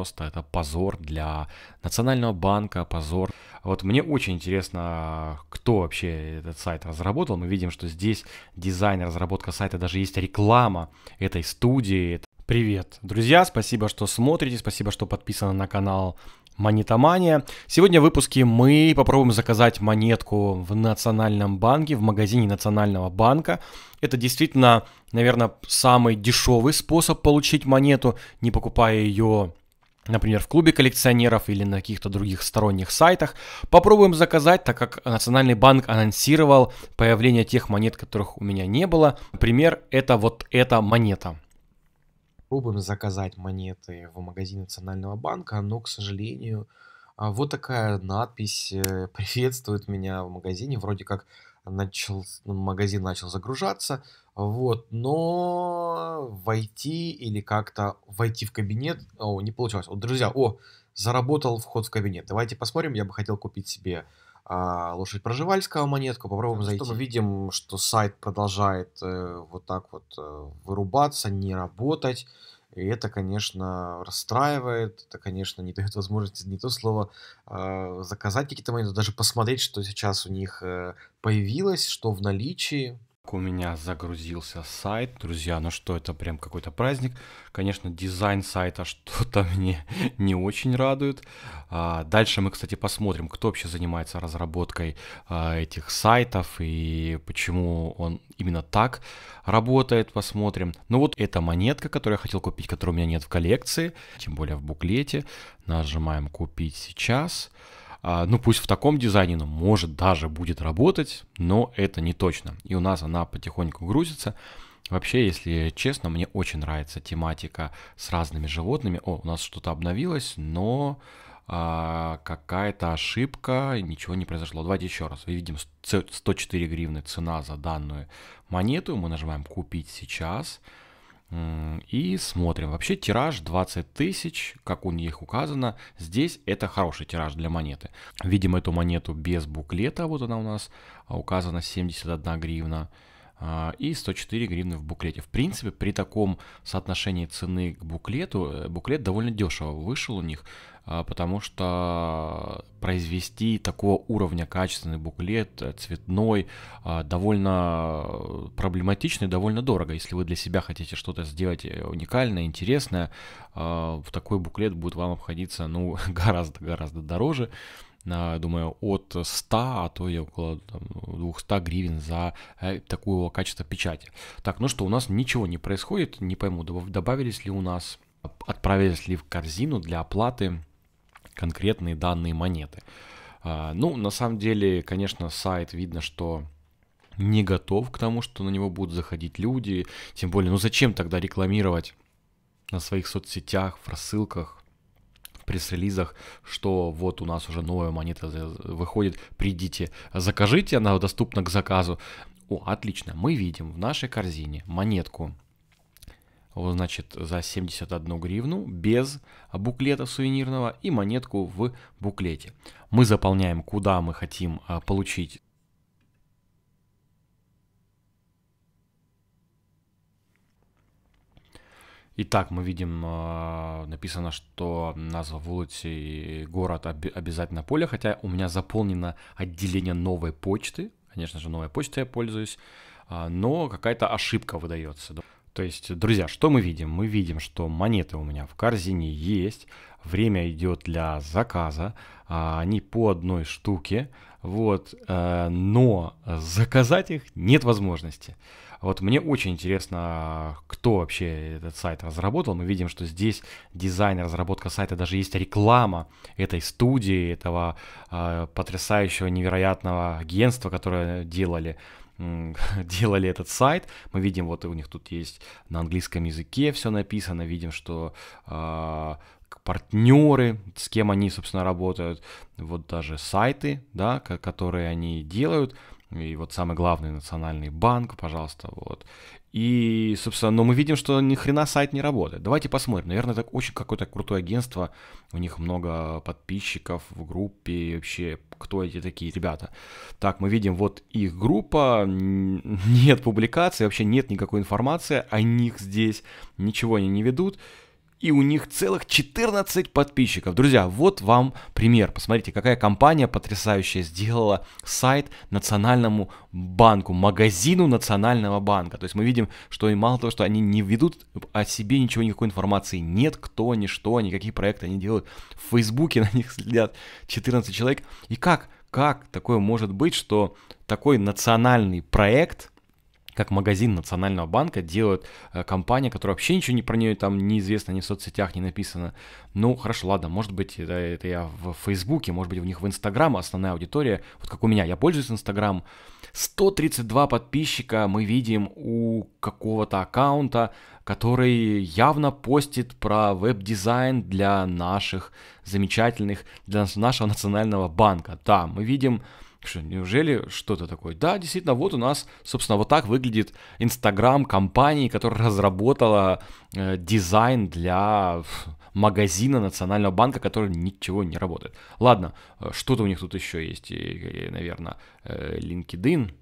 Просто это позор для Национального банка, позор. Вот мне очень интересно, кто вообще этот сайт разработал. Мы видим, что здесь дизайн, разработка сайта, даже есть реклама этой студии. Привет, друзья, спасибо, что смотрите, спасибо, что подписаны на канал Монетомания. Сегодня в выпуске мы попробуем заказать монетку в Национальном банке, в магазине Национального банка. Это действительно, наверное, самый дешевый способ получить монету, не покупая ее например, в клубе коллекционеров или на каких-то других сторонних сайтах. Попробуем заказать, так как Национальный банк анонсировал появление тех монет, которых у меня не было. Например, это вот эта монета. Попробуем заказать монеты в магазине Национального банка, но, к сожалению, а вот такая надпись э, приветствует меня в магазине. Вроде как начал, ну, магазин начал загружаться, вот, но войти или как-то войти в кабинет, о, не получилось. Вот, друзья, о, заработал вход в кабинет. Давайте посмотрим, я бы хотел купить себе а, лошадь проживальского монетку, попробуем зайти. мы видим, что сайт продолжает э, вот так вот э, вырубаться, не работать. И это, конечно, расстраивает, это, конечно, не дает возможности, не то слово, а, заказать какие-то моменты, даже посмотреть, что сейчас у них э, появилось, что в наличии, у меня загрузился сайт. Друзья, ну что, это прям какой-то праздник. Конечно, дизайн сайта что-то мне не очень радует. А, дальше мы, кстати, посмотрим, кто вообще занимается разработкой а, этих сайтов и почему он именно так работает. Посмотрим. Ну вот эта монетка, которую я хотел купить, которую у меня нет в коллекции, тем более в буклете. Нажимаем «Купить сейчас». сейчас а, ну пусть в таком дизайне, но может даже будет работать, но это не точно. И у нас она потихоньку грузится. Вообще, если честно, мне очень нравится тематика с разными животными. О, у нас что-то обновилось, но а, какая-то ошибка, ничего не произошло. Давайте еще раз. Видим 104 гривны цена за данную монету. Мы нажимаем «Купить сейчас». И смотрим. Вообще тираж 20 тысяч, как у них указано. Здесь это хороший тираж для монеты. Видим эту монету без буклета. Вот она у нас а, указана 71 гривна а, и 104 гривны в буклете. В принципе, при таком соотношении цены к буклету, э, буклет довольно дешево вышел у них, а, потому что произвести такого уровня качественный буклет, э, цветной, а, довольно э, проблематичный, довольно дорого. Если вы для себя хотите что-то сделать э, уникальное, интересное, а, такой буклет будет вам обходиться ну, гораздо-гораздо дороже а, думаю, от 100, а то и около там, 200 гривен за такого качества печати. Так, ну что, у нас ничего не происходит, не пойму, добавились ли у нас, отправились ли в корзину для оплаты конкретные данные монеты. А, ну, на самом деле, конечно, сайт видно, что не готов к тому, что на него будут заходить люди. Тем более, ну зачем тогда рекламировать на своих соцсетях, в рассылках, в пресс-релизах, что вот у нас уже новая монета выходит, придите, закажите, она доступна к заказу. О, отлично, мы видим в нашей корзине монетку значит, за 71 гривну без буклета сувенирного и монетку в буклете. Мы заполняем, куда мы хотим а, получить Итак, мы видим, а, написано, что назва вулицы и город обязательно поле, хотя у меня заполнено отделение новой почты. Конечно же, новой почтой я пользуюсь, а, но какая-то ошибка выдается. То есть, друзья, что мы видим? Мы видим, что монеты у меня в корзине есть, время идет для заказа, а, они по одной штуке, вот, э, но заказать их нет возможности. Вот мне очень интересно, кто вообще этот сайт разработал. Мы видим, что здесь дизайн, разработка сайта, даже есть реклама этой студии, этого э, потрясающего, невероятного агентства, которое делали. делали этот сайт. Мы видим, вот у них тут есть на английском языке все написано, видим, что э, а, партнеры, с кем они, собственно, работают, вот даже сайты, да, которые они делают, и вот самый главный национальный банк, пожалуйста, вот. И, собственно, но мы видим, что ни хрена сайт не работает. Давайте посмотрим. Наверное, это очень какое-то крутое агентство. У них много подписчиков в группе. Вообще, кто эти такие ребята? Так, мы видим, вот их группа. Нет публикации, вообще нет никакой информации о них здесь. Ничего они не ведут и у них целых 14 подписчиков. Друзья, вот вам пример. Посмотрите, какая компания потрясающая сделала сайт Национальному банку, магазину Национального банка. То есть мы видим, что и мало того, что они не ведут о себе ничего, никакой информации нет, кто, ни что, никакие проекты они делают. В Фейсбуке на них следят 14 человек. И как? Как такое может быть, что такой национальный проект как магазин Национального банка делает э, компания, которая вообще ничего не про нее там неизвестно, ни в соцсетях не написано. Ну, хорошо, ладно, может быть, это, это я в Фейсбуке, может быть, у них в Инстаграм основная аудитория, вот как у меня, я пользуюсь Инстаграм. 132 подписчика мы видим у какого-то аккаунта, который явно постит про веб-дизайн для наших замечательных, для нашего национального банка. Да, мы видим что, неужели что-то такое? Да, действительно, вот у нас, собственно, вот так выглядит Инстаграм компании, которая разработала э, дизайн для магазина Национального банка, который ничего не работает. Ладно, э, что-то у них тут еще есть, и, и, наверное, э, LinkedIn,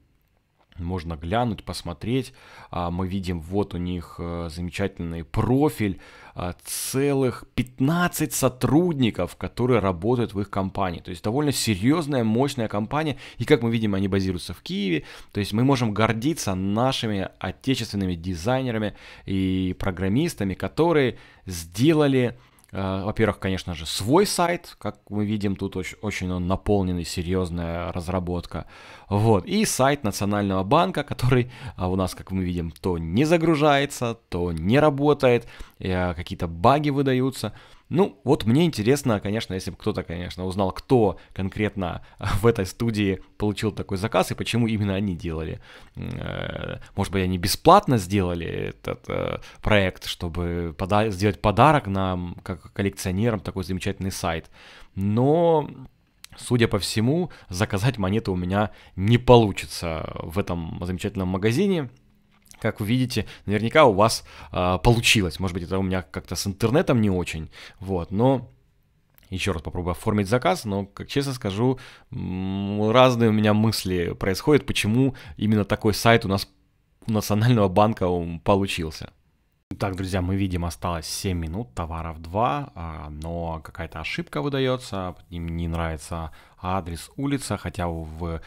можно глянуть, посмотреть. А, мы видим, вот у них э, замечательный профиль, а, целых 15 сотрудников, которые работают в их компании. То есть довольно серьезная, мощная компания. И как мы видим, они базируются в Киеве. То есть мы можем гордиться нашими отечественными дизайнерами и программистами, которые сделали а, во-первых, конечно же, свой сайт, как мы видим, тут очень, очень он наполненный, серьезная разработка. Вот. И сайт Национального банка, который а, у нас, как мы видим, то не загружается, то не работает, а, какие-то баги выдаются. Ну, вот мне интересно, конечно, если бы кто-то, конечно, узнал, кто конкретно а, в этой студии получил такой заказ и почему именно они делали. Э, может быть, они бесплатно сделали этот э, проект, чтобы пода- сделать подарок нам, как коллекционерам, такой замечательный сайт. Но Судя по всему, заказать монеты у меня не получится в этом замечательном магазине. Как вы видите, наверняка у вас э, получилось. Может быть, это у меня как-то с интернетом не очень. Вот, но еще раз попробую оформить заказ, но, как честно скажу, разные у меня мысли происходят, почему именно такой сайт у нас у Национального банка получился. Так, друзья, мы видим, осталось 7 минут, товаров 2, а, но какая-то ошибка выдается, им не нравится адрес улица, хотя в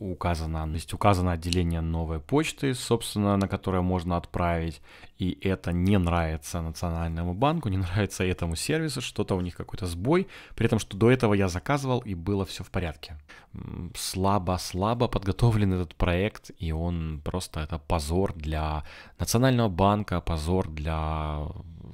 указано, то есть указано отделение новой почты, собственно, на которое можно отправить, и это не нравится Национальному банку, не нравится этому сервису, что-то у них какой-то сбой, при этом, что до этого я заказывал и было все в порядке. Слабо-слабо подготовлен этот проект, и он просто это позор для Национального банка, позор для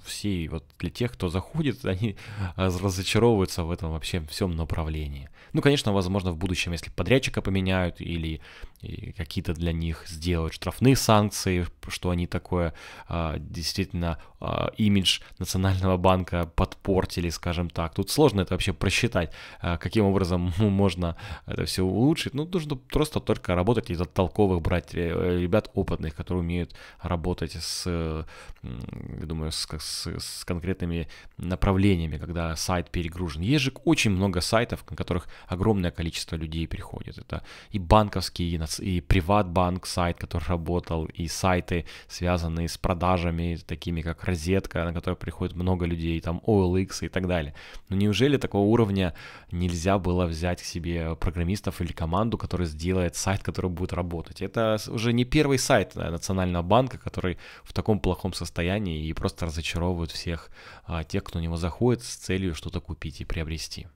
всей, вот для тех, кто заходит, они а, разочаровываются в этом вообще всем направлении. Ну, конечно, возможно, в будущем, если подрядчика поменяют или и какие-то для них сделать штрафные санкции, что они такое а, действительно а, имидж Национального банка подпортили, скажем так. Тут сложно это вообще просчитать, а, каким образом можно это все улучшить. Ну, нужно просто только работать из-за толковых брать э, ребят опытных, которые умеют работать с, я думаю, с, с, с конкретными направлениями, когда сайт перегружен. Есть же очень много сайтов, на которых огромное количество людей приходит. Это и банковские, и коммерс, и приватбанк сайт, который работал, и сайты, связанные с продажами, такими как Розетка, на которые приходит много людей, там OLX и так далее. Но неужели такого уровня нельзя было взять к себе программистов или команду, которая сделает сайт, который будет работать? Это уже не первый сайт Национального банка, который в таком плохом состоянии и просто разочаровывает всех а, тех, кто на него заходит с целью что-то купить и приобрести.